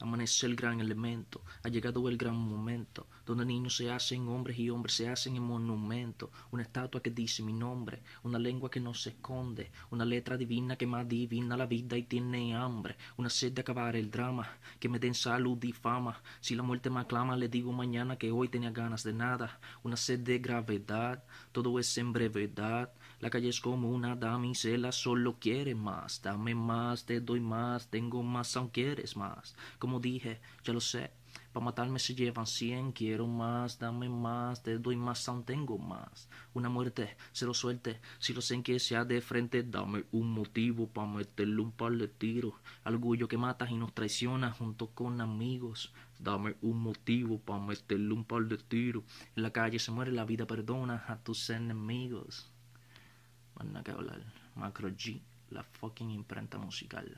Amanece el gran elemento, ha llegado el gran momento, donde niños se hacen hombres y hombres se hacen en monumento, una estatua que dice mi nombre, una lengua que no se esconde, una letra divina que más divina la vida y tiene hambre, una sed de acabar el drama, que me den salud y fama, si la muerte me aclama le digo mañana que hoy tenía ganas de nada, una sed de gravedad, todo es en brevedad, la calle es como una damisela, solo quiere más. Dame más, te doy más, tengo más, aún quieres más. Como dije, ya lo sé. Pa' matarme se llevan cien, quiero más, dame más, te doy más, aún tengo más. Una muerte, se lo suelte, si lo sé que sea de frente, dame un motivo pa' meterle un par de tiros. Orgullo que matas y nos traiciona junto con amigos. Dame un motivo pa' meterle un par de tiros. En la calle se muere, la vida perdona a tus enemigos. Manda que Macro G, la fucking imprenta musical.